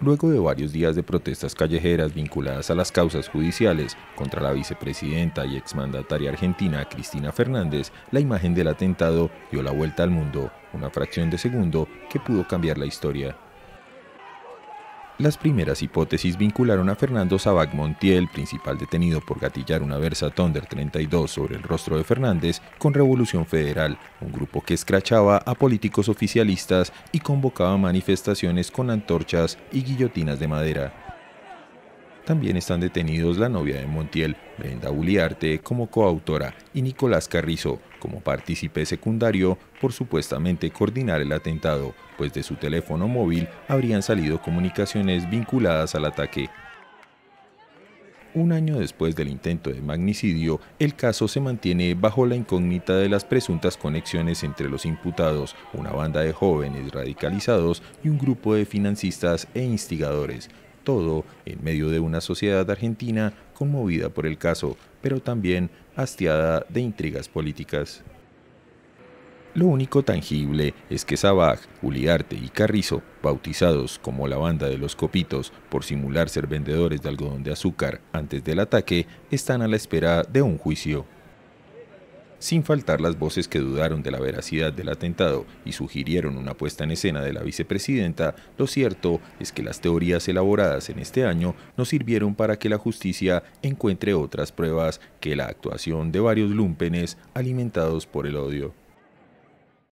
luego de varios días de protestas callejeras vinculadas a las causas judiciales contra la vicepresidenta y exmandataria argentina Cristina Fernández, la imagen del atentado dio la vuelta al mundo, una fracción de segundo que pudo cambiar la historia. Las primeras hipótesis vincularon a Fernando Sabac Montiel, principal detenido por gatillar una Versa Thunder 32 sobre el rostro de Fernández, con Revolución Federal, un grupo que escrachaba a políticos oficialistas y convocaba manifestaciones con antorchas y guillotinas de madera. También están detenidos la novia de Montiel, Brenda Uliarte, como coautora, y Nicolás Carrizo, como partícipe secundario por supuestamente coordinar el atentado, pues de su teléfono móvil habrían salido comunicaciones vinculadas al ataque. Un año después del intento de magnicidio, el caso se mantiene bajo la incógnita de las presuntas conexiones entre los imputados, una banda de jóvenes radicalizados y un grupo de financistas e instigadores, todo en medio de una sociedad argentina conmovida por el caso, pero también hastiada de intrigas políticas. Lo único tangible es que Sabaj, Uliarte y Carrizo, bautizados como la banda de los copitos por simular ser vendedores de algodón de azúcar antes del ataque, están a la espera de un juicio sin faltar las voces que dudaron de la veracidad del atentado y sugirieron una puesta en escena de la vicepresidenta, lo cierto es que las teorías elaboradas en este año no sirvieron para que la justicia encuentre otras pruebas que la actuación de varios lumpenes alimentados por el odio.